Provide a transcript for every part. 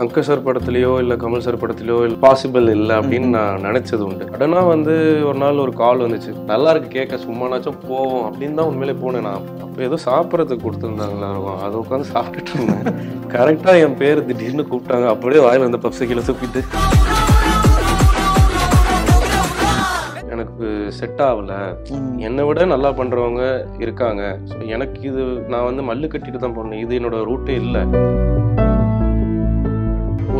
Shankar sir படத்துலையோ இல்லை Kamal sir படத்துலையோ இல்லை பாசிபிள் இல்லை அப்படின்னு நான் நினச்சது உண்டு உடனா வந்து ஒரு நாள் ஒரு கால் வந்துச்சு நல்லா இருக்கு கேட்க சும்மானாச்சும் போவோம் அப்படின்னு தான் உண்மையிலே போனேன் நான் அப்போ ஏதோ சாப்பிட்றதுக்கு கொடுத்துருந்தாங்களா இருக்கும் அதை உட்காந்து சாப்பிட்டு இருந்தேன் கரெக்டாக என் பேர் திடீர்னு கூப்பிட்டாங்க அப்படியே வாயில் வந்து பப்ஸை கீழே தூக்கிட்டு எனக்கு செட் ஆகலை என்னை விட நல்லா பண்ணுறவங்க இருக்காங்க எனக்கு இது நான் வந்து மல்லு கட்டிட்டு தான் போனேன் இது என்னோட ரூட்டே இல்லை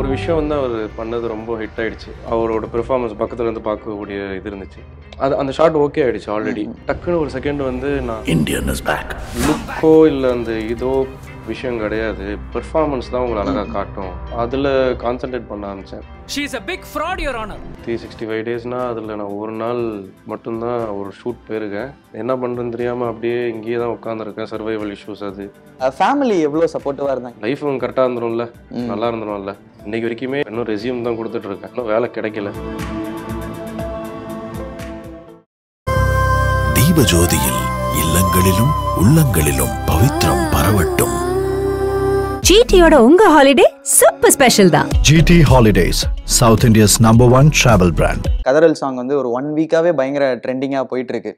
ஒரு விஷயம் வந்து அவர் பண்ணது ரொம்ப ஹிட் ஆயிடுச்சு அவரோட பெர்ஃபார்மன்ஸ் பக்கத்தில் இருந்து பார்க்கக்கூடிய இது இருந்துச்சு அது அந்த ஷாட் ஓகே ஆயிடுச்சு ஆல்ரெடி டக்குன்னு ஒரு செகண்ட் வந்து நான் இந்தியன் பேக் லுக்கோ இல்லை அந்த இதோ விஷயம் கிடையாது பெர்ஃபார்மன்ஸ் தான் உங்களை அழகாக காட்டும் அதில் கான்சென்ட்ரேட் பண்ண ஆரம்பித்தேன் she is big fraud your honour three sixty five டேஸ்னால் அதில் நான் ஒரு நாள் மட்டும்தான் ஒரு ஷூட் போயிருக்கேன் என்ன பண்ணுறேன்னு தெரியாமல் அப்படியே இங்கேயே தான் உட்காந்துருக்கேன் சர்வைவல் இஷ்யூஸ் அது ஃபேமிலி எவ்வளோ சப்போர்ட்டிவாக இருந்தாங்க லைஃப் கரெக்டாக இருந்துடும்ல நல்லா இருந்துடும்ல இன்னைக்கு வரைக்குமே இன்னும் ரெசியூம் தான் கொடுத்துட்ருக்கேன் இன்னும் வேலை கிடைக்கல தீபஜோதியில் இல்லங்களிலும் உள்ளங்களிலும் பவித்ரம் பரவட்டும் ஜிடியோட உங்க ஹாலிடே சூப்பர் ஸ்பெஷல் தான் GT holidays South India's number one travel brand கதரல் சாங் வந்து ஒரு ஒன் வீக்காவே பயங்கர ட்ரெண்டிங்காக போயிட்டு இருக்கு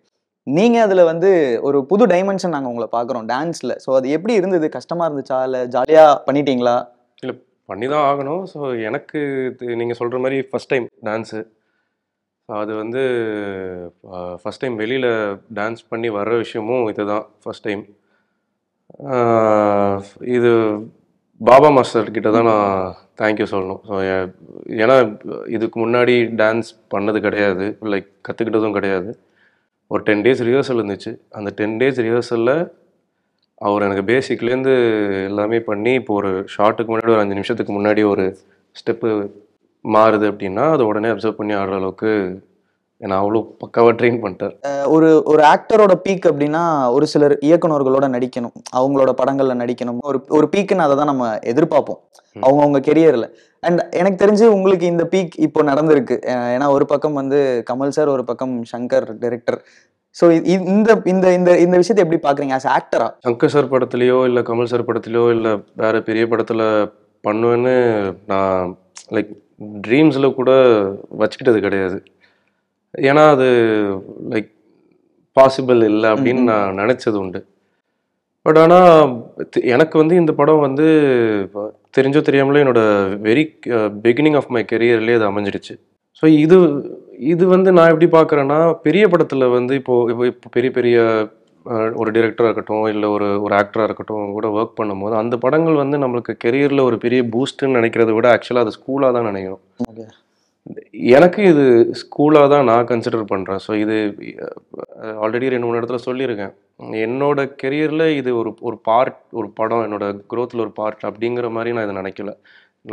நீங்க அதுல வந்து ஒரு புது டைமென்ஷன் நாங்கள் உங்களை பார்க்குறோம் டான்ஸ்ல ஸோ அது எப்படி இருந்தது கஷ்டமா இருந்துச்சா இல்லை ஜாலியாக பண்ணிட்டீங்களா இல்லை பண்ணி தான் ஆகணும் ஸோ எனக்கு நீங்கள் சொல்கிற மாதிரி ஃபஸ்ட் டைம் டான்ஸு அது வந்து ஃபஸ்ட் டைம் வெளியில் டான்ஸ் பண்ணி வர்ற விஷயமும் இது தான் ஃபஸ்ட் டைம் இது பாபா மாஸ்டர் கிட்ட தான் நான் தேங்க்யூ சொல்லணும் ஸோ ஏன்னா இதுக்கு முன்னாடி டான்ஸ் பண்ணது கிடையாது லைக் கற்றுக்கிட்டதும் கிடையாது ஒரு டென் டேஸ் ரிஹர்சல் இருந்துச்சு அந்த டென் டேஸ் ரிஹர்சலில் அவர் எனக்கு பேசிக்லேருந்து எல்லாமே பண்ணி இப்போ ஒரு ஷார்ட்டுக்கு முன்னாடி ஒரு அஞ்சு நிமிஷத்துக்கு முன்னாடி ஒரு ஸ்டெப்பு மாறுது அப்படின்னா அதை உடனே அப்சர்வ் பண்ணி ஆடுற அளவுக்கு நான் அவ்வளோ பக்காவாக ட்ரெயின் பண்ணிட்டார் ஒரு ஒரு ஆக்டரோட பீக் அப்படின்னா ஒரு சிலர் இயக்குநர்களோட நடிக்கணும் அவங்களோட படங்களில் நடிக்கணும் ஒரு ஒரு பீக்குன்னு அதை தான் நம்ம எதிர்பார்ப்போம் அவங்கவுங்க கெரியரில் அண்ட் எனக்கு தெரிஞ்சு உங்களுக்கு இந்த பீக் இப்போ நடந்திருக்கு ஏன்னா ஒரு பக்கம் வந்து கமல் சார் ஒரு பக்கம் சங்கர் டைரக்டர் ஸோ இந்த இந்த இந்த இந்த விஷயத்தை எப்படி பார்க்குறீங்க ஆஸ் ஆக்டரா சங்கர் சார் படத்துலையோ இல்லை கமல் சார் படத்துலயோ இல்லை வேற பெரிய படத்தில் பண்ணுவேன்னு நான் லைக் ட்ரீம்ஸில் கூட வச்சுக்கிட்டது கிடையாது ஏன்னா அது லைக் பாசிபிள் இல்லை அப்படின்னு நான் நினச்சது உண்டு பட் ஆனால் எனக்கு வந்து இந்த படம் வந்து தெரிஞ்சோ தெரியாமலே என்னோட வெரி பிகினிங் ஆஃப் மை கெரியர்லேயே அது அமைஞ்சிடுச்சு ஸோ இது இது வந்து நான் எப்படி பார்க்குறேன்னா பெரிய படத்தில் வந்து இப்போது இப்போ இப்போ பெரிய பெரிய ஒரு டிரெக்டராக இருக்கட்டும் இல்லை ஒரு ஒரு ஆக்டராக இருக்கட்டும் கூட ஒர்க் பண்ணும்போது அந்த படங்கள் வந்து நம்மளுக்கு கெரியரில் ஒரு பெரிய பூஸ்ட்டுன்னு நினைக்கிறத விட ஆக்சுவலாக அது ஸ்கூலாக தான் நினைக்கிறோம் எனக்கு இது ஸ்கூலாக தான் நான் கன்சிடர் பண்ணுறேன் ஸோ இது ஆல்ரெடி ரெண்டு மூணு இடத்துல சொல்லியிருக்கேன் என்னோட கெரியரில் இது ஒரு ஒரு பார்ட் ஒரு படம் என்னோட க்ரோத்தில் ஒரு பார்ட் அப்படிங்கிற மாதிரி நான் இதை நினைக்கல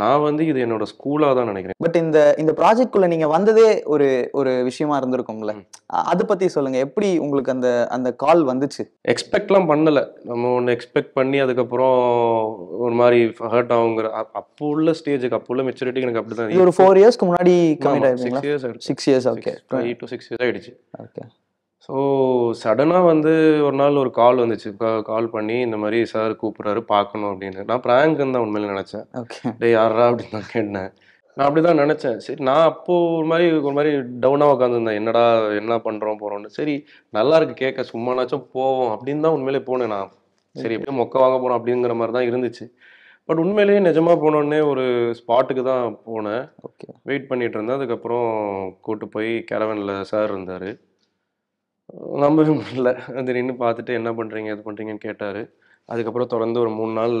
நான் வந்து இது என்னோட ஸ்கூலா தான் நினைக்கிறேன் பட் இந்த இந்த ப்ராஜெக்ட்குள்ள நீங்க வந்ததே ஒரு ஒரு விஷயமா இருந்திருக்கும்ல அதை பத்தி சொல்லுங்க எப்படி உங்களுக்கு அந்த அந்த கால் வந்துச்சு எக்ஸ்பெக்ட்லாம் பண்ணல நம்ம ஒன்று எக்ஸ்பெக்ட் பண்ணி அதுக்கப்புறம் ஒரு மாதிரி ஹர்ட் ஆகுங்கிற அப்போ உள்ள ஸ்டேஜுக்கு அப்போ உள்ள மெச்சூரிட்டி எனக்கு அப்படி தான் ஒரு ஃபோர் இயர்ஸ்க்கு முன்னாடி six years six years okay eight six years ஆயிடுச்சு ஓகே ஸோ சடனாக வந்து ஒரு நாள் ஒரு கால் வந்துச்சு கால் பண்ணி இந்த மாதிரி சார் கூப்பிட்றாரு பார்க்கணும் அப்படின்னு நான் ப்ராங்க்னு தான் உண்மையில நினச்சேன் ஓகே டே யாரா அப்படின்னு நான் கேட்டேன் நான் அப்படி தான் நினச்சேன் சரி நான் அப்போது ஒரு மாதிரி ஒரு மாதிரி டவுனாக உட்காந்துருந்தேன் என்னடா என்ன பண்ணுறோம் போகிறோம்னு சரி நல்லா இருக்குது கேட்க சும்மானாச்சும் போவோம் அப்படின்னு தான் உண்மையிலே போனேன் நான் சரி எப்படியும் மொக்க வாங்க போகிறோம் அப்படிங்கிற மாதிரி தான் இருந்துச்சு பட் உண்மையிலேயே நிஜமாக போனோடனே ஒரு ஸ்பாட்டுக்கு தான் போனேன் ஓகே வெயிட் பண்ணிகிட்டு இருந்தேன் அதுக்கப்புறம் கூப்பிட்டு போய் கேரவனில் சார் இருந்தார் நம்பவே முடியல நின்று பார்த்துட்டு என்ன பண்ணுறீங்க இது பண்ணுறீங்கன்னு கேட்டார் அதுக்கப்புறம் தொடர்ந்து ஒரு மூணு நாள்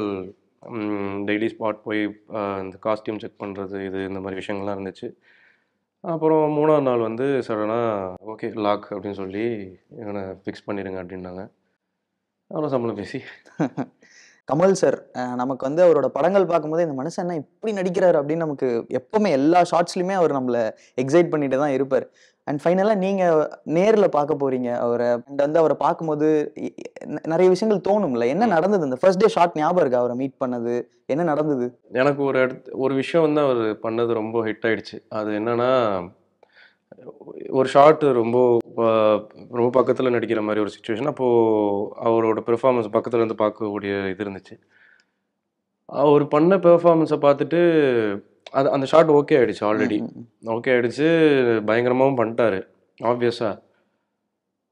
டெய்லி ஸ்பாட் போய் இந்த காஸ்டியூம் செக் பண்ணுறது இது இந்த மாதிரி விஷயங்கள்லாம் இருந்துச்சு அப்புறம் மூணாவது நாள் வந்து சடனாக ஓகே லாக் அப்படின்னு சொல்லி என்னை ஃபிக்ஸ் பண்ணிடுங்க அப்படின்னாங்க அவ்வளோ சம்பளம் பேசி கமல் சார் நமக்கு வந்து அவரோட படங்கள் பார்க்கும்போது இந்த மனுஷன் என்ன இப்படி நடிக்கிறாரு அப்படின்னு நமக்கு எப்பவுமே எல்லா ஷார்ட்ஸ்லையுமே அவர் நம்மளை எக்ஸைட் பண்ணிட்டு தான் இருப்பார் அண்ட் ஃபைனலாக நீங்கள் நேரில் பார்க்க போகிறீங்க அவரை அண்ட் வந்து அவரை பார்க்கும்போது நிறைய விஷயங்கள் தோணும்ல என்ன நடந்தது இந்த ஃபர்ஸ்ட் டே ஷார்ட் ஞாபகம் இருக்கு அவரை மீட் பண்ணது என்ன நடந்தது எனக்கு ஒரு இடத்து ஒரு விஷயம் வந்து அவர் பண்ணது ரொம்ப ஹிட் ஆயிடுச்சு அது என்னன்னா ஒரு ஷார்ட் ரொம்ப ரொம்ப பக்கத்தில் நடிக்கிற மாதிரி ஒரு சுச்சுவேஷன் அப்போது அவரோட பெர்ஃபார்மன்ஸ் பக்கத்தில் இருந்து பார்க்கக்கூடிய இது இருந்துச்சு அவர் பண்ண பெர்ஃபார்மன்ஸை பார்த்துட்டு அது அந்த ஷாட் ஓகே ஆகிடுச்சு ஆல்ரெடி ஓகே ஆகிடுச்சு பயங்கரமாகவும் பண்ணிட்டாரு ஆப்வியஸாக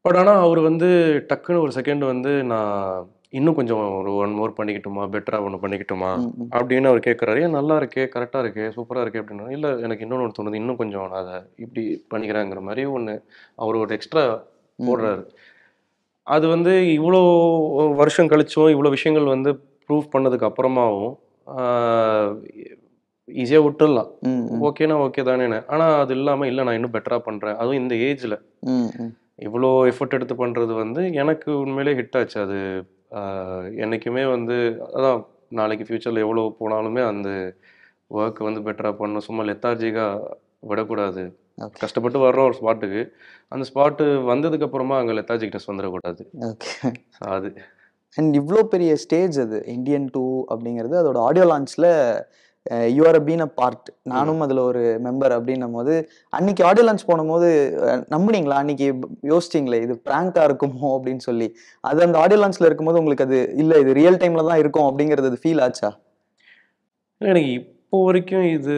பட் ஆனால் அவர் வந்து டக்குன்னு ஒரு செகண்ட் வந்து நான் இன்னும் கொஞ்சம் ஒரு ஒன் மோர் பண்ணிக்கிட்டுமா பெட்டராக ஒன்று பண்ணிக்கிட்டுமா அப்படின்னு அவர் கேட்குறாரு ஏன் நல்லா இருக்கே கரெக்டாக இருக்கே சூப்பராக இருக்கே அப்படின்னா இல்லை எனக்கு இன்னொன்று ஒன்று தோணுது இன்னும் கொஞ்சம் நான் அதை இப்படி பண்ணிக்கிறேங்கிற மாதிரி ஒன்று அவர் ஒரு எக்ஸ்ட்ரா போடுறாரு அது வந்து இவ்வளோ வருஷம் கழிச்சும் இவ்வளோ விஷயங்கள் வந்து ப்ரூவ் பண்ணதுக்கு அப்புறமாவும் ஈஸியாக விட்டுடலாம் ஓகேனா ஓகே தானே ஆனால் அது இல்லாமல் இல்லை நான் இன்னும் பெட்டராக பண்ணுறேன் அதுவும் இந்த ஏஜில் இவ்வளோ எஃபர்ட் எடுத்து பண்ணுறது வந்து எனக்கு உண்மையிலே ஹிட் ஆச்சு அது என்றைக்குமே வந்து அதான் நாளைக்கு ஃப்யூச்சரில் எவ்வளோ போனாலுமே அந்த ஒர்க் வந்து பெட்டராக பண்ணணும் சும்மா லெத்தார்ஜிக்காக விடக்கூடாது கஷ்டப்பட்டு வர்றோம் ஒரு ஸ்பாட்டுக்கு அந்த ஸ்பாட்டு வந்ததுக்கு அப்புறமா அங்கே லெத்தாஜிக்னஸ் வந்துடக்கூடாது அது அண்ட் இவ்வளோ பெரிய ஸ்டேஜ் அது இந்தியன் டூ அப்படிங்கிறது அதோட ஆடியோ லான்ச்சில் யூஆர் பீன் அ பார்ட் நானும் அதில் ஒரு மெம்பர் அப்படின்னும் போது அன்னைக்கு ஆடியோ லான்ச் போனும்போது நம்புனீங்களா அன்னைக்கு யோசிச்சிங்களே இது ப்ராங்காக இருக்குமோ அப்படின்னு சொல்லி அது அந்த ஆடியோ லான்ச்சில் இருக்கும்போது உங்களுக்கு அது இல்லை இது ரியல் டைமில் தான் இருக்கும் அப்படிங்கிறது ஃபீல் ஆச்சா எனக்கு இப்போ வரைக்கும் இது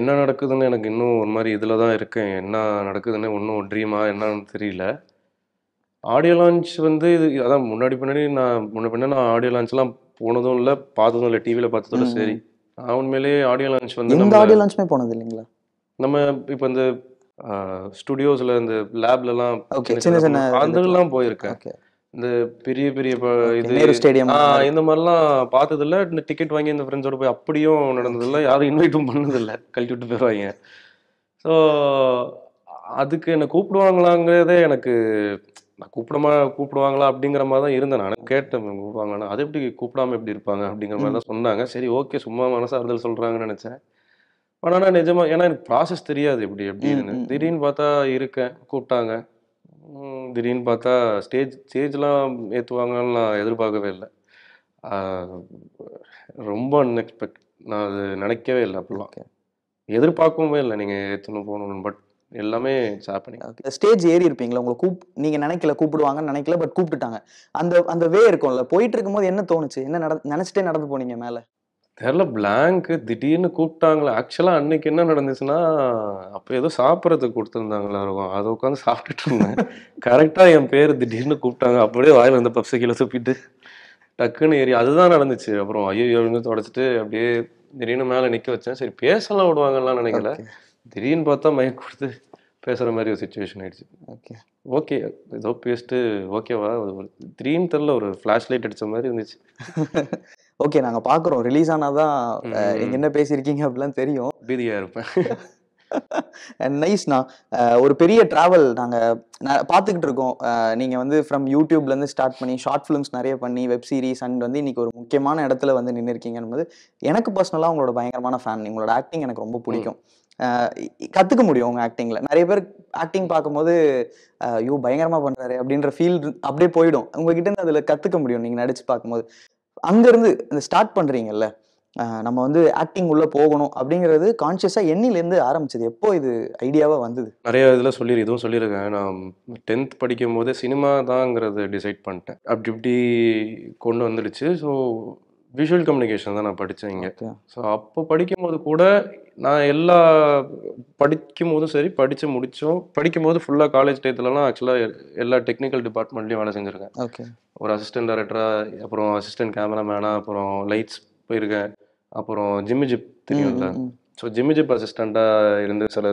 என்ன நடக்குதுன்னு எனக்கு இன்னும் ஒரு மாதிரி இதில் தான் இருக்கேன் என்ன நடக்குதுன்னு ஒன்றும் ட்ரீமா என்னன்னு தெரியல ஆடியோ லான்ச் வந்து இது அதான் முன்னாடி பின்னாடி நான் முன்னாடி பின்னாடி நான் ஆடியோ லான்ச்லாம் போனதும் இல்ல பார்த்ததும் இல்ல டிவில பார்த்ததோட சரி நான் உண்மையிலேயே ஆடியோ லான்ச் வந்து இந்த ஆடியோ லான்ச்மே போனது இல்லைங்களா நம்ம இப்போ இந்த ஸ்டுடியோஸ்ல இந்த லேப்ல எல்லாம் அந்த போயிருக்கேன் இந்த பெரிய பெரிய இது ஸ்டேடியம் இந்த மாதிரிலாம் பார்த்ததில்ல இந்த டிக்கெட் வாங்கி இந்த ஃப்ரெண்ட்ஸோட போய் அப்படியும் நடந்ததில்ல யாரும் இன்வைட்டும் பண்ணதில்லை கழட்டி விட்டு போயிருவாங்க ஸோ அதுக்கு என்னை கூப்பிடுவாங்களாங்கிறதே எனக்கு நான் கூப்பிடமா கூப்பிடுவாங்களா அப்படிங்கிற மாதிரி தான் இருந்தேன் நான் கேட்டேன் கூப்பிடுவாங்கன்னா அது எப்படி கூப்பிடாம எப்படி இருப்பாங்க அப்படிங்கிற மாதிரி தான் சொன்னாங்க சரி ஓகே சும்மா மனசாறுதல் சொல்கிறாங்கன்னு நினச்சேன் பட் ஆனால் நிஜமா ஏன்னா எனக்கு ப்ராசஸ் தெரியாது எப்படி எப்படின்னு திடீர்னு பார்த்தா இருக்கேன் கூப்பிட்டாங்க திடீர்னு பார்த்தா ஸ்டேஜ் ஸ்டேஜ்லாம் ஏற்றுவாங்கன்னு நான் எதிர்பார்க்கவே இல்லை ரொம்ப அன்எக்ஸ்பெக்ட் நான் அது நினைக்கவே இல்லை அப்படிலாம் எதிர்பார்க்கவே இல்லை நீங்கள் ஏற்றணும் போகணும்னு பட் எல்லாமே ஸ்டேஜ் ஏறி இருப்பீங்களா உங்களை கூப் நீங்க நினைக்கல கூப்பிடுவாங்கன்னு நினைக்கல பட் கூப்பிட்டுட்டாங்க அந்த அந்த வே இருக்கும்ல போயிட்டு இருக்கும்போது என்ன தோணுச்சு என்ன நட நினைச்சிட்டே நடந்து போனீங்க மேல தெரில பிளாங்க் திடீர்னு கூப்பிட்டாங்களே ஆக்சுவலாக அன்னைக்கு என்ன நடந்துச்சுன்னா அப்போ ஏதோ சாப்பிட்றதுக்கு கொடுத்துருந்தாங்களா இருக்கும் அதை உட்காந்து சாப்பிட்டுட்டு இருந்தேன் கரெக்டாக என் பேர் திடீர்னு கூப்பிட்டாங்க அப்படியே வாயில் வந்து பப்ஸை கீழே சுப்பிட்டு டக்குன்னு ஏறி அதுதான் நடந்துச்சு அப்புறம் ஐயோ எழுந்து தொடச்சிட்டு அப்படியே திடீர்னு மேலே நிற்க வச்சேன் சரி பேசலாம் விடுவாங்கலாம் நினைக்கல திடீர்னு பார்த்தா மயம் கொடுத்து பேசுகிற மாதிரி ஒரு சுச்சுவேஷன் ஆயிடுச்சு ஓகே ஓகே ஏதோ பேஸ்ட்டு ஓகேவா ஒரு திடீர்னு தெரில ஒரு ஃப்ளாஷ் லைட் அடித்த மாதிரி இருந்துச்சு ஓகே நாங்கள் பார்க்குறோம் ரிலீஸ் ஆனால் தான் நீங்கள் என்ன பேசியிருக்கீங்க அப்படிலாம் தெரியும் பீதியாக இருப்பேன் நைஸ்ண்ணா ஒரு பெரிய ட்ராவல் நாங்கள் பார்த்துக்கிட்டு இருக்கோம் நீங்கள் வந்து ஃப்ரம் யூடியூப்லேருந்து ஸ்டார்ட் பண்ணி ஷார்ட் ஃபிலிம்ஸ் நிறைய பண்ணி வெப் சீரிஸ் அண்ட் வந்து இன்றைக்கி ஒரு முக்கியமான இடத்துல வந்து நின்று இருக்கீங்கன்னு எனக்கு பர்சனலாக உங்களோட பயங்கரமான ஃபேன் உங்களோட ஆக்டிங் எனக்கு ரொம்ப பிடிக்கும் கற்றுக்க முடியும் உங்கள் ஆக்டிங்கில் நிறைய பேர் ஆக்டிங் பார்க்கும்போது ஐயோ பயங்கரமாக பண்ணுறாரு அப்படின்ற ஃபீல் அப்படியே போயிடும் உங்ககிட்ட அதில் கற்றுக்க முடியும் நீங்கள் நடித்து பார்க்கும்போது அங்கேருந்து இந்த ஸ்டார்ட் பண்ணுறீங்கல்ல நம்ம வந்து ஆக்டிங் உள்ள போகணும் அப்படிங்கிறது கான்சியஸாக எண்ணிலேருந்து ஆரம்பிச்சது எப்போ இது ஐடியாவாக வந்தது நிறைய இதில் சொல்லி இதுவும் சொல்லியிருக்கேன் நான் டென்த் படிக்கும் போதே சினிமா தாங்கிறது டிசைட் பண்ணிட்டேன் அப்படி இப்படி கொண்டு வந்துடுச்சு ஸோ விஷுவல் கம்யூனிகேஷன் தான் நான் படித்தேன் இங்கே ஸோ அப்போ படிக்கும்போது கூட நான் எல்லா படிக்கும் போதும் சரி படித்து முடித்தோம் படிக்கும்போது ஃபுல்லாக காலேஜ் டேத்துலலாம் ஆக்சுவலாக எல்லா டெக்னிக்கல் டிபார்ட்மெண்ட்லேயும் வேலை செஞ்சுருக்கேன் ஓகே ஒரு அசிஸ்டன்ட் டேரக்டராக அப்புறம் அசிஸ்டன்ட் கேமராமேனாக அப்புறம் லைட்ஸ் போயிருக்கேன் அப்புறம் ஜிம்மி ஜிப் தெரியும்ல ஸோ ஜிம்மி ஜிப் அசிஸ்டண்ட்டாக இருந்து சில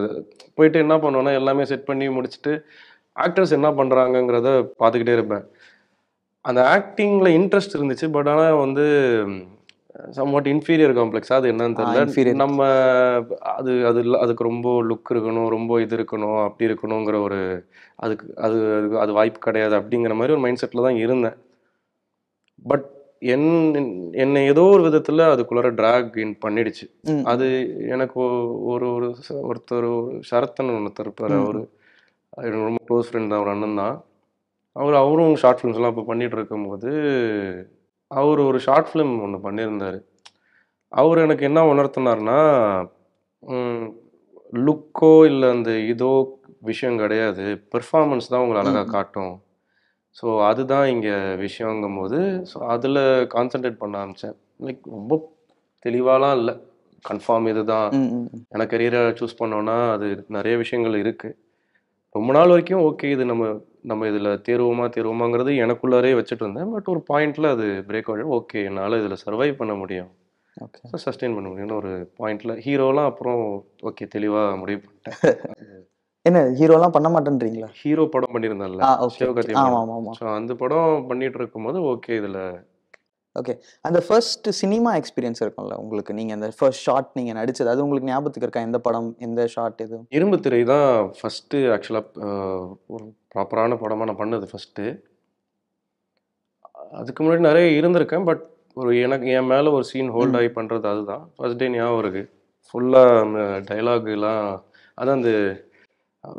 போயிட்டு என்ன பண்ணுவோன்னா எல்லாமே செட் பண்ணி முடிச்சுட்டு ஆக்டர்ஸ் என்ன பண்ணுறாங்கங்கிறத பார்த்துக்கிட்டே இருப்பேன் அந்த ஆக்டிங்கில் இன்ட்ரெஸ்ட் இருந்துச்சு பட் ஆனால் வந்து சம்வாட் இன்ஃபீரியர் காம்ப்ளெக்ஸ் அது என்னன்னு தெரியல நம்ம அது அது அதுக்கு ரொம்ப லுக் இருக்கணும் ரொம்ப இது இருக்கணும் அப்படி இருக்கணுங்கிற ஒரு அதுக்கு அது அது வாய்ப்பு கிடையாது அப்படிங்கிற மாதிரி ஒரு மைண்ட் செட்டில் தான் இருந்தேன் பட் என் என்னை ஏதோ ஒரு விதத்தில் அதுக்குள்ளார ட்ராக் இன் பண்ணிடுச்சு அது எனக்கு ஒரு ஒரு ஒருத்தர் ஒரு சரத்தன் ஒருத்தர் இருப்பார் ஒரு எனக்கு ரொம்ப க்ளோஸ் ஃப்ரெண்ட் தான் ஒரு அண்ணன் தான் அவர் அவரும் ஷார்ட் ஃபிலிம்ஸ்லாம் இப்போ பண்ணிகிட்டு இருக்கும்போது அவர் ஒரு ஷார்ட் ஃபிலிம் ஒன்று பண்ணியிருந்தார் அவர் எனக்கு என்ன உணர்த்தினார்னா லுக்கோ இல்லை அந்த இதோ விஷயம் கிடையாது பெர்ஃபார்மன்ஸ் தான் உங்களை அழகாக காட்டும் ஸோ அதுதான் இங்கே விஷயங்கும் போது ஸோ அதில் கான்சென்ட்ரேட் பண்ண ஆரம்பித்தேன் லைக் ரொம்ப தெளிவாலாம் இல்லை கன்ஃபார்ம் இதுதான் எனக்கு கரியரை சூஸ் பண்ணோன்னா அது நிறைய விஷயங்கள் இருக்குது ரொம்ப நாள் வரைக்கும் ஓகே இது நம்ம நம்ம இதில் தேர்வோமா தேர்வோமாங்கிறது எனக்குள்ளாரே வச்சுட்டு இருந்தேன் பட் ஒரு பாயிண்டில் அது பிரேக் ஆகிடும் ஓகே என்னால் இதில் சர்வை பண்ண முடியும் ஓகே சஸ்டெயின் பண்ண முடியும்னு ஒரு பாயிண்டில் ஹீரோலாம் அப்புறம் ஓகே தெளிவாக முடிவு பண்ணிட்டேன் என்ன ஹீரோலாம் பண்ண மாட்டேன்றீங்களா ஹீரோ படம் பண்ணியிருந்தால சிவகார்த்தி ஸோ அந்த படம் பண்ணிட்டு இருக்கும்போது ஓகே இதில் ஓகே அந்த ஃபர்ஸ்ட் சினிமா எக்ஸ்பீரியன்ஸ் இருக்கும்ல உங்களுக்கு நீங்கள் அந்த ஃபர்ஸ்ட் ஷார்ட் நீங்கள் நடித்தது அது உங்களுக்கு ஞாபகத்துக்கு இருக்கா எந்த படம் எந்த ஷார்ட் எதுவும் இரும்பு திரை தான் ஃபர்ஸ்ட்டு ஆக்சுவலாக ப்ராப்பரான படமாக நான் பண்ணது ஃபஸ்ட்டு அதுக்கு முன்னாடி நிறைய இருந்திருக்கேன் பட் ஒரு எனக்கு என் மேலே ஒரு சீன் ஹோல்ட் ஆகி பண்ணுறது அதுதான் ஃபர்ஸ்ட் டே ஞாபகம் இருக்குது ஃபுல்லாக டைலாகுலாம் அதான் அந்த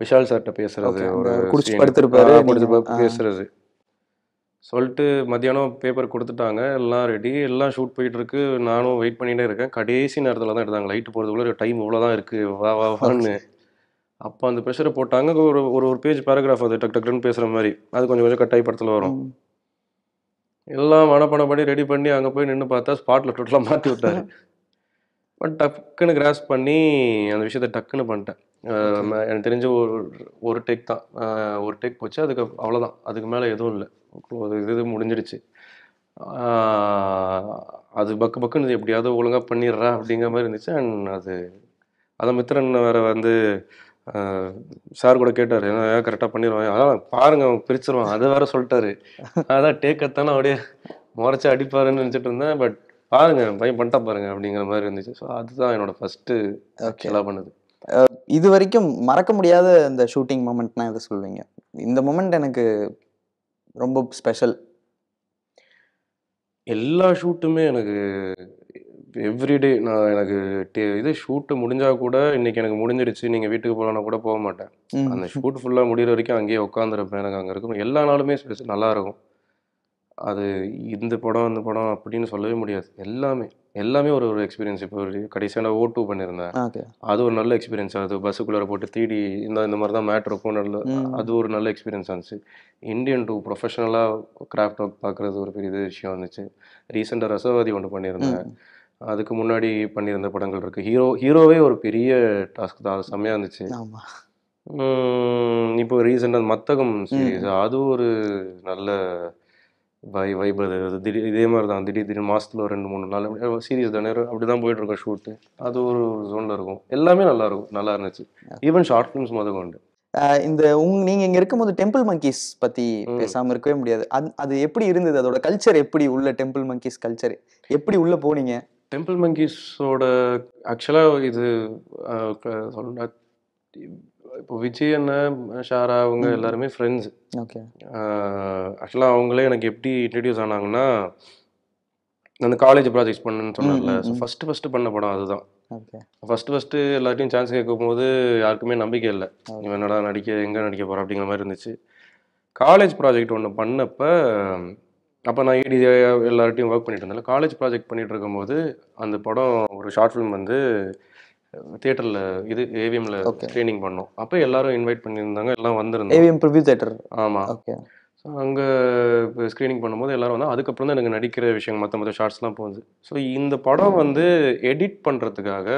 விஷால் சார்கிட்ட பேசுறது ஒரு குடிச்சு படுத்துருப்பாரு முடிச்சு பேசுறது சொல்லிட்டு மத்தியானம் பேப்பர் கொடுத்துட்டாங்க எல்லாம் ரெடி எல்லாம் ஷூட் போயிட்டு இருக்கு நானும் வெயிட் பண்ணிட்டே இருக்கேன் கடைசி நேரத்தில் தான் எடுத்தாங்க லைட்டு போகிறதுக்குள்ள டைம் இவ்வளோ தான் இருக்குது வா வா வான்னு அப்போ அந்த ப்ரெஷரை போட்டாங்க ஒரு ஒரு ஒரு பேஜ் பேராகிராஃப் அது டக் டக்குன்னு பேசுகிற மாதிரி அது கொஞ்சம் கொஞ்சம் கட்டாயி படத்தில் வரும் எல்லாம் மனப்பணம் பண்ணி ரெடி பண்ணி அங்கே போய் நின்று பார்த்தா ஸ்பாட்டில் டோட்டலாக மாற்றி விட்டார் பட் டக்குன்னு கிராஸ் பண்ணி அந்த விஷயத்த டக்குன்னு பண்ணிட்டேன் எனக்கு தெரிஞ்ச ஒரு ஒரு டேக் தான் ஒரு டேக் போச்சு அதுக்கு அவ்வளோதான் அதுக்கு மேலே எதுவும் இல்லை அது இது முடிஞ்சிடுச்சு அது பக்கு பக்குன்னு எப்படியாவது ஒழுங்காக பண்ணிடுறா அப்படிங்கிற மாதிரி இருந்துச்சு அண்ட் அது அதை மித்திரன் வேறு வந்து சார் கூட கேட்டார் ஏன்னா கரெக்டாக பண்ணிடுவாங்க அதான் பாருங்க அவன் பிரிச்சிருவான் அதை வேற சொல்லிட்டாரு அதான் டேக்கத்தானே அப்படியே முறைச்சி அடிப்பாருன்னு நினச்சிட்டு இருந்தேன் பட் பாருங்க பையன் பண்ணிட்டா பாருங்க அப்படிங்கிற மாதிரி இருந்துச்சு ஸோ அதுதான் என்னோட ஃபர்ஸ்ட்டு எல்லாம் பண்ணுது இது வரைக்கும் மறக்க முடியாத இந்த ஷூட்டிங் மூமெண்ட்னா எதை சொல்லுவீங்க இந்த மூமெண்ட் எனக்கு ரொம்ப ஸ்பெஷல் எல்லா ஷூட்டுமே எனக்கு எவ்ரிடே நான் எனக்கு இது ஷூட்டு முடிஞ்சால் கூட இன்னைக்கு எனக்கு முடிஞ்சிடுச்சு நீங்கள் வீட்டுக்கு போகலன்னா கூட போக மாட்டேன் அந்த ஷூட் ஃபுல்லாக முடிகிற வரைக்கும் அங்கேயே உட்காந்துருப்பேன் எனக்கு அங்கே இருக்கும் எல்லா நாளுமே ஸ்பெஷல் நல்லாயிருக்கும் அது இந்த படம் இந்த படம் அப்படின்னு சொல்லவே முடியாது எல்லாமே எல்லாமே ஒரு ஒரு எக்ஸ்பீரியன்ஸ் இப்போ ஒரு கடைசியான ஓ டூ பண்ணியிருந்தேன் அது ஒரு நல்ல எக்ஸ்பீரியன்ஸ் அது பஸ்ஸுக்குள்ளே போட்டு தீடி இந்த இந்த மாதிரி தான் மேட்ரு இருக்கும் நல்ல அது ஒரு நல்ல எக்ஸ்பீரியன்ஸ் ஆச்சு இந்தியன் டூ ப்ரொஃபஷனலாக கிராஃப்ட் ஒர்க் பார்க்குறது ஒரு பெரிய விஷயம் வந்துச்சு ரீசெண்டாக ரசவாதி ஒன்று பண்ணியிருந்தேன் அதுக்கு முன்னாடி பண்ணியிருந்த படங்கள் இருக்குது ஹீரோ ஹீரோவே ஒரு பெரிய டாஸ்க் தான் அது செம்மையாக இருந்துச்சு இப்போ ரீசெண்டாக மத்தகம் சீரீஸ் அது ஒரு நல்ல வை வைப் அது திடீர் இதே மாதிரி தான் திடீர் திடீர் மாதத்தில் ஒரு ரெண்டு மூணு நாள் சீரியஸ் தானே அப்படி தான் போயிட்டுருக்கோம் ஷூட்டு அது ஒரு ஜோனில் இருக்கும் எல்லாமே நல்லா இருக்கும் நல்லா இருந்துச்சு ஈவன் ஷார்ட் ஃபிலிம்ஸ் மொதல் கொண்டு இந்த உங் நீங்கள் இங்கே இருக்கும்போது டெம்பிள் மங்கீஸ் பற்றி பேசாமல் இருக்கவே முடியாது அது அது எப்படி இருந்தது அதோட கல்ச்சர் எப்படி உள்ள டெம்பிள் மங்கீஸ் கல்ச்சர் எப்படி உள்ளே போனீங்க டெம்பிள் மங்கீஸோட ஆக்சுவலாக இது சொல்லணும்னா இப்போ விஜய் அண்ணன் ஷாரா அவங்க எல்லாருமே ஃப்ரெண்ட்ஸ் ஓகே ஆக்சுவலாக அவங்களே எனக்கு எப்படி இன்ட்ரடியூஸ் ஆனாங்கன்னா அந்த காலேஜ் ப்ராஜெக்ட் பண்ணுன்னு சொன்னார்ல ஃபஸ்ட்டு ஃபஸ்ட்டு பண்ண படம் அதுதான் ஃபஸ்ட்டு ஃபஸ்ட்டு எல்லார்ட்டையும் சான்ஸ் கேட்கும் போது யாருக்குமே நம்பிக்கை இல்லை இவன் என்னடா நடிக்க எங்கே நடிக்க போகிறோம் அப்படிங்கிற மாதிரி இருந்துச்சு காலேஜ் ப்ராஜெக்ட் ஒன்று பண்ணப்போ அப்போ நான் ஏடி எல்லார்ட்டையும் ஒர்க் பண்ணிட்டு இருந்தேன் காலேஜ் ப்ராஜெக்ட் பண்ணிட்டு இருக்கும்போது அந்த படம் ஒரு ஷார்ட் ஃபிலிம் வந்து தியேட்டரில் இது ஏவிஎம்ல ட்ரைனிங் பண்ணோம் அப்போ எல்லாரும் இன்வைட் பண்ணியிருந்தாங்க எல்லாம் வந்திருந்தோம் தியேட்டர் ஆமாம் ஓகே ஸோ அங்கே ஸ்க்ரீனிங் பண்ணும்போது எல்லாரும் வந்தால் அதுக்கப்புறம் தான் எனக்கு நடிக்கிற விஷயம் மற்ற மற்ற ஷார்ட்ஸ்லாம் போகுது ஸோ இந்த படம் வந்து எடிட் பண்ணுறதுக்காக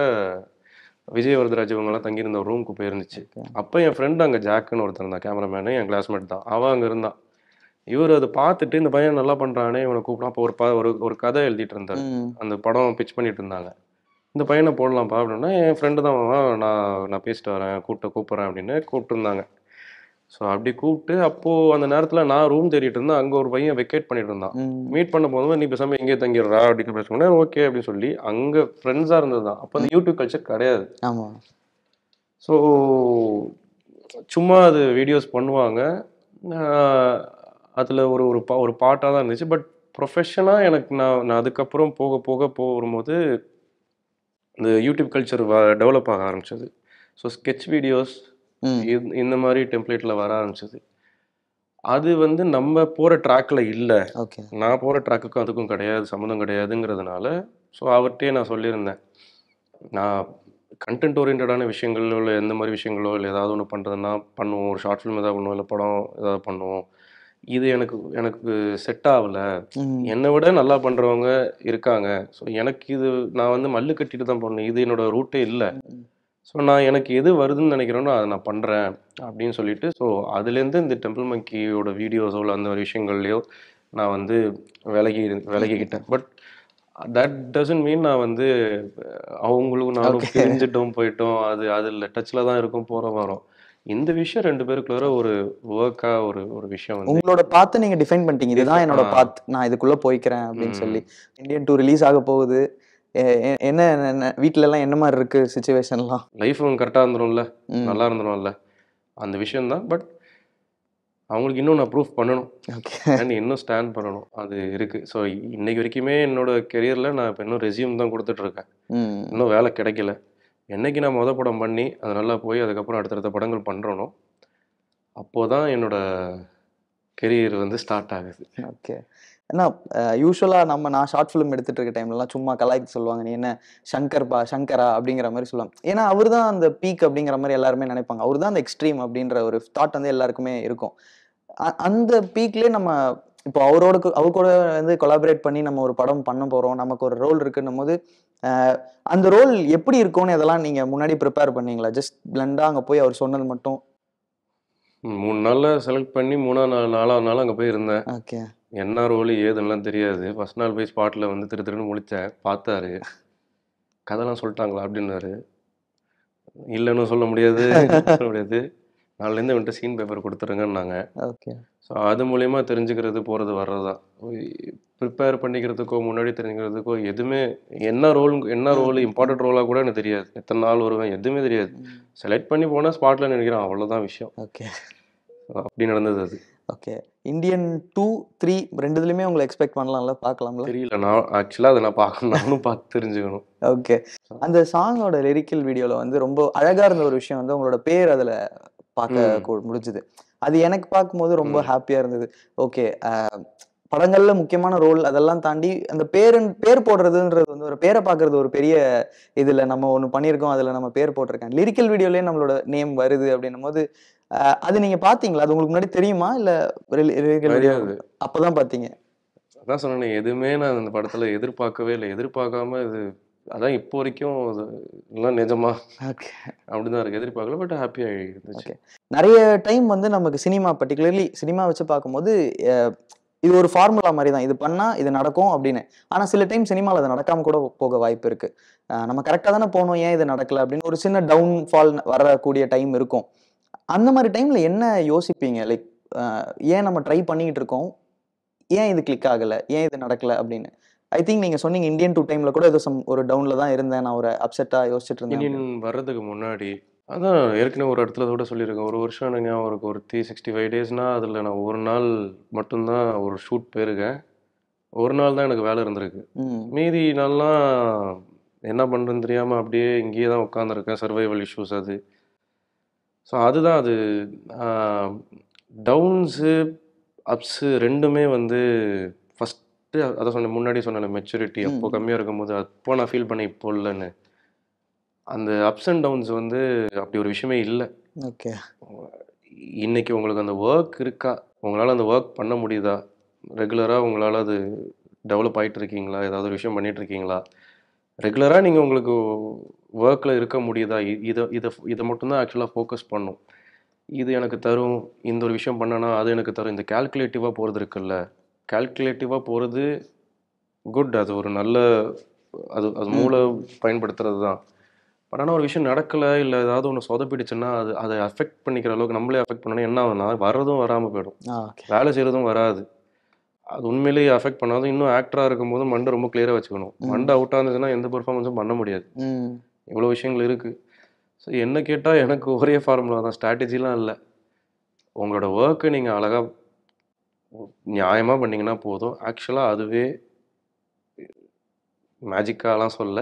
விஜய் வரதராஜ் இவங்கெல்லாம் தங்கியிருந்த ஒரு ரூமுக்கு போயிருந்துச்சு அப்போ என் ஃப்ரெண்ட் அங்கே ஜாக்குன்னு ஒருத்தர் இருந்தான் கேமராமேனு என் கிளாஸ்மேட் தான் அவன் அங்கே இருந்தான் இவர் அதை பார்த்துட்டு இந்த பையன் நல்லா பண்றானே இவனை கூப்பிடா அப்போ ஒரு ப ஒரு ஒரு கதை எழுதிட்டு இருந்தார் அந்த படம் பிச் பண்ணிட்டு இருந்தாங்க இந்த பையனை போடலாம்ப்பா அப்படின்னா என் ஃப்ரெண்டு தான் நான் நான் பேசிட்டு வரேன் கூப்பிட்ட கூப்பிட்றேன் அப்படின்னு கூப்பிட்டுருந்தாங்க ஸோ அப்படி கூப்பிட்டு அப்போது அந்த நேரத்தில் நான் ரூம் தேடிட்டு இருந்தேன் அங்கே ஒரு பையன் வெக்கேட் பண்ணிட்டு இருந்தான் மீட் பண்ண போது நீ பேசாமல் எங்கேயே தங்கிடுறா அப்படின்னு பேசுனே ஓகே அப்படின்னு சொல்லி அங்கே ஃப்ரெண்ட்ஸாக இருந்தது தான் அப்போ அந்த யூடியூப் கல்ச்சர் கிடையாது ஆமாம் ஸோ சும்மா அது வீடியோஸ் பண்ணுவாங்க அதில் ஒரு ஒரு பா ஒரு பாட்டாக தான் இருந்துச்சு பட் ப்ரொஃபஷனாக எனக்கு நான் நான் அதுக்கப்புறம் போக போக போகும்போது இந்த யூடியூப் கல்ச்சர் வ டெவலப் ஆக ஆரம்பிச்சது ஸோ ஸ்கெட்ச் வீடியோஸ் இந்த மாதிரி டெம்ப்ளேட்டில் வர ஆரம்பிச்சது அது வந்து நம்ம போகிற ட்ராக்கில் இல்லை ஓகே நான் போகிற ட்ராக்குக்கும் அதுக்கும் கிடையாது சம்மந்தம் கிடையாதுங்கிறதுனால ஸோ அவர்கிட்டயே நான் சொல்லியிருந்தேன் நான் கண்டென்ட் ஓரியன்டான விஷயங்களோ இல்லை எந்த மாதிரி விஷயங்களோ இல்லை ஏதாவது ஒன்று பண்ணுறதுன்னா பண்ணுவோம் ஒரு ஷார்ட் ஃபிலிம் ஏதாவது பண்ணுவோம் இல்லை படம் ஏதாவது பண்ணுவோம் இது எனக்கு எனக்கு செட் ஆகலை என்னை விட நல்லா பண்ணுறவங்க இருக்காங்க ஸோ எனக்கு இது நான் வந்து மல்லு கட்டிட்டு தான் பண்ணேன் இது என்னோட ரூட்டே இல்லை ஸோ நான் எனக்கு எது வருதுன்னு நினைக்கிறேனோ அதை நான் பண்ணுறேன் அப்படின்னு சொல்லிட்டு ஸோ அதுலேருந்து இந்த டெம்பிள் மங்கியோட வீடியோஸோ அந்த ஒரு விஷயங்கள்லையோ நான் வந்து விலகி விலகிக்கிட்டேன் பட் தட் டசன்ட் மீன் நான் வந்து அவங்களுக்கு நானும் தெரிஞ்சிட்டோம் போயிட்டோம் அது அதில் டச்சில் தான் இருக்கும் போகிற வரும் இந்த விஷயம் ரெண்டு பேருக்குள்ள ஒரு ஒர்க்கா ஒரு ஒரு விஷயம் உங்களோட பார்த்து நீங்க டிஃபைன் பண்ணிட்டீங்க இதுதான் என்னோட பாத் நான் இதுக்குள்ள போய்க்கிறேன் அப்படின்னு சொல்லி இந்தியன் டூ ரிலீஸ் ஆக போகுது என்ன வீட்டுல எல்லாம் என்ன மாதிரி இருக்கு சுச்சுவேஷன்லாம் லைஃப் கரெக்டா இருந்துடும்ல நல்லா இருந்துரும்ல அந்த விஷயம்தான் பட் அவங்களுக்கு இன்னும் நான் ப்ரூஃப் பண்ணணும் அண்ட் இன்னும் ஸ்டாண்ட் பண்ணணும் அது இருக்கு ஸோ இன்னைக்கு வரைக்குமே என்னோட கெரியர்ல நான் இப்போ இன்னும் ரெசியூம் தான் கொடுத்துட்டு இருக்கேன் இன்னும் வேலை கிடைக்கல என்றைக்கு நான் மொதல் படம் பண்ணி அது நல்லா போய் அதுக்கப்புறம் அடுத்தடுத்த படங்கள் பண்ணுறனோ அப்போ தான் என்னோடய கெரியர் வந்து ஸ்டார்ட் ஆகுது ஓகே ஏன்னா யூஸ்வலாக நம்ம நான் ஷார்ட் ஃபிலிம் எடுத்துகிட்டு இருக்க டைம்லலாம் சும்மா கலாய்க்கு சொல்லுவாங்க நீ என்ன சங்கர் பா சங்கரா அப்படிங்கிற மாதிரி சொல்லுவாங்க ஏன்னா அவர் தான் அந்த பீக் அப்படிங்கிற மாதிரி எல்லாருமே நினைப்பாங்க அவர் தான் அந்த எக்ஸ்ட்ரீம் அப்படின்ற ஒரு தாட் வந்து எல்லாருக்குமே இருக்கும் அந்த பீக்லேயே நம்ம இப்போ அவரோட அவர் கூட வந்து கொலாபரேட் பண்ணி நம்ம ஒரு படம் பண்ண போகிறோம் நமக்கு ஒரு ரோல் இருக்குன்னும் போது அந்த ரோல் எப்படி இருக்கும்னு இதெல்லாம் நீங்கள் முன்னாடி ப்ரிப்பேர் பண்ணீங்களா ஜஸ்ட் பிளண்டா அங்கே போய் அவர் சொன்னது மட்டும் மூணு நாளில் செலக்ட் பண்ணி மூணா நாள் நாலாவது நாள் அங்கே போய் இருந்தேன் ஓகே என்ன ரோல் ஏதுன்னெலாம் தெரியாது ஃபர்ஸ்ட் நாள் போய் ஸ்பாட்டில் வந்து திரு திருன்னு முழித்தேன் பார்த்தாரு கதைலாம் சொல்லிட்டாங்களா அப்படின்னாரு இல்லைன்னு சொல்ல முடியாது சொல்ல முடியாது நாலுலேருந்து வந்துட்டு சீன் பேப்பர் கொடுத்துருங்கன்னாங்க ஓகே ஸோ அது மூலயமா தெரிஞ்சுக்கிறது போகிறது வர்றது தான் ப்ரிப்பேர் பண்ணிக்கிறதுக்கோ முன்னாடி தெரிஞ்சுக்கிறதுக்கோ எதுவுமே என்ன ரோல் என்ன ரோல் இம்பார்ட்டன்ட் ரோலாக கூட எனக்கு தெரியாது எத்தனை நாள் வருவேன் எதுவுமே தெரியாது செலக்ட் பண்ணி போனால் ஸ்பாட்டில் நினைக்கிறேன் அவ்வளோதான் விஷயம் ஓகே அப்படி நடந்தது அது ஓகே இந்தியன் டூ த்ரீ ரெண்டுதுலையுமே உங்களை எக்ஸ்பெக்ட் பண்ணலாம்ல பார்க்கலாம்ல தெரியல நான் ஆக்சுவலாக அதை நான் பார்க்கணும்னு பார்த்து தெரிஞ்சுக்கணும் ஓகே அந்த சாங்கோட லிரிக்கல் வீடியோவில் வந்து ரொம்ப அழகாக இருந்த ஒரு விஷயம் வந்து உங்களோட பேர் அதில் பார்க்க முடிஞ்சுது அது எனக்கு பார்க்கும்போது ரொம்ப ஹாப்பியா இருந்தது ஓகே படங்கள்ல முக்கியமான ரோல் அதெல்லாம் தாண்டி அந்த பேரு பேர் போடுறதுன்றது வந்து ஒரு பேரை பார்க்கறது ஒரு பெரிய இதுல நம்ம ஒண்ணு பண்ணியிருக்கோம் அதுல நம்ம பேர் போட்டிருக்கேன் லிரிக்கல் வீடியோலயே நம்மளோட நேம் வருது அப்படின்னும் போது அது நீங்க பாத்தீங்களா அது உங்களுக்கு முன்னாடி தெரியுமா இல்ல அப்பதான் பாத்தீங்க அதான் சொன்னேன் எதுவுமே நான் அந்த படத்துல எதிர்பார்க்கவே இல்லை எதிர்பார்க்காம இது அதான் இப்போ வரைக்கும் எல்லாம் நிஜமா அப்படிதான் இருக்கு எதிர்பார்க்கல பட் ஹாப்பியாக இருந்துச்சு நிறைய டைம் வந்து நமக்கு சினிமா பர்டிகுலர்லி சினிமா வச்சு பார்க்கும்போது இது ஒரு ஃபார்முலா மாதிரி தான் இது பண்ணால் இது நடக்கும் அப்படின்னு ஆனால் சில டைம் சினிமாவில் அது நடக்காம கூட போக வாய்ப்பு இருக்கு நம்ம கரெக்டாக தானே போனோம் ஏன் இது நடக்கல அப்படின்னு ஒரு சின்ன டவுன் ஃபால் வரக்கூடிய டைம் இருக்கும் அந்த மாதிரி டைம்ல என்ன யோசிப்பீங்க லைக் ஏன் நம்ம ட்ரை பண்ணிக்கிட்டு இருக்கோம் ஏன் இது கிளிக் ஆகலை ஏன் இது நடக்கலை அப்படின்னு ஐ திங்க் நீங்கள் சொன்னீங்க இந்தியன் டூ டைமில் கூட ஏதோ சம் ஒரு டவுனில் தான் இருந்தேன் நான் ஒரு அப்செட்டாக யோசிச்சுட்டு இருந்தேன் இந்தியன் வர்றதுக்கு முன்னாடி அதான் ஏற்கனவே ஒரு இடத்துல கூட சொல்லியிருக்கேன் ஒரு வருஷம் நீங்கள் அவருக்கு ஒரு த்ரீ சிக்ஸ்டி ஃபைவ் டேஸ்னால் அதில் நான் ஒரு நாள் மட்டும்தான் ஒரு ஷூட் போயிருக்கேன் ஒரு நாள் தான் எனக்கு வேலை இருந்திருக்கு மீதி நாள்லாம் என்ன பண்ணுறதுன்னு தெரியாமல் அப்படியே இங்கேயே தான் உட்காந்துருக்கேன் சர்வைவல் இஷ்யூஸ் அது ஸோ அதுதான் அது டவுன்ஸு அப்ஸு ரெண்டுமே வந்து அதை சொன்ன முன்னாடி சொன்ன மெச்சூரிட்டி அப்போ கம்மியாக இருக்கும் போது அப்போ நான் ஃபீல் பண்ண இப்போ இல்லைன்னு அந்த அப்ஸ் அண்ட் டவுன்ஸ் வந்து அப்படி ஒரு விஷயமே இல்லை ஓகே இன்னைக்கு உங்களுக்கு அந்த ஒர்க் இருக்கா உங்களால் அந்த ஒர்க் பண்ண முடியுதா ரெகுலராக உங்களால் அது டெவலப் ஆகிட்டு இருக்கீங்களா ஏதாவது ஒரு விஷயம் பண்ணிட்டு இருக்கீங்களா ரெகுலராக நீங்கள் உங்களுக்கு ஒர்க்கில் இருக்க முடியுதா இதை இதை இதை மட்டும்தான் ஆக்சுவலாக ஃபோக்கஸ் பண்ணும் இது எனக்கு தரும் இந்த ஒரு விஷயம் பண்ணனா அது எனக்கு தரும் இந்த கால்குலேட்டிவாக போகிறது இருக்குல்ல கால்குலேட்டிவாக போகிறது குட் அது ஒரு நல்ல அது அது மூளை பயன்படுத்துறது தான் பட் ஆனால் ஒரு விஷயம் நடக்கலை இல்லை ஏதாவது ஒன்று சொதப்பிடுச்சுன்னா அது அதை அஃபெக்ட் பண்ணிக்கிற அளவுக்கு நம்மளே அஃபெக்ட் பண்ணணும் என்ன ஆகும்னா வர்றதும் வராமல் போயிடும் வேலை செய்கிறதும் வராது அது உண்மையிலேயே அஃபெக்ட் பண்ணாது இன்னும் ஆக்டராக இருக்கும்போது மண்டை ரொம்ப கிளியராக வச்சுக்கணும் மண்டை அவுட்டாக இருந்துச்சுன்னா எந்த பெர்ஃபார்மன்ஸும் பண்ண முடியாது இவ்வளோ விஷயங்கள் இருக்குது ஸோ என்ன கேட்டால் எனக்கு ஒரே ஃபார்முலா தான் ஸ்ட்ராட்டஜிலாம் இல்லை உங்களோட ஒர்க்கை நீங்கள் அழகாக நியாயமாக பண்ணிங்கன்னா போதும் ஆக்சுவலாக அதுவே மேஜிக்காலாம் சொல்ல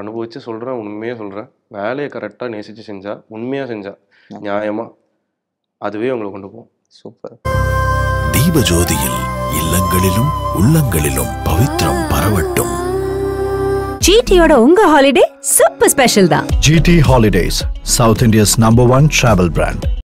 அனுபவித்து சொல்கிறேன் உண்மையாக சொல்கிறேன் வேலையை கரெக்டாக நேசித்து செஞ்சால் உண்மையாக செஞ்சால் நியாயமாக அதுவே உங்களை கொண்டு போகும் சூப்பர் தீபஜோதியில் இல்லங்களிலும் உள்ளங்களிலும் பவித்ரம் பரவட்டும் ஜிடியோட உங்க ஹாலிடே சூப்பர் ஸ்பெஷல் தான் GT holidays South India's number one travel brand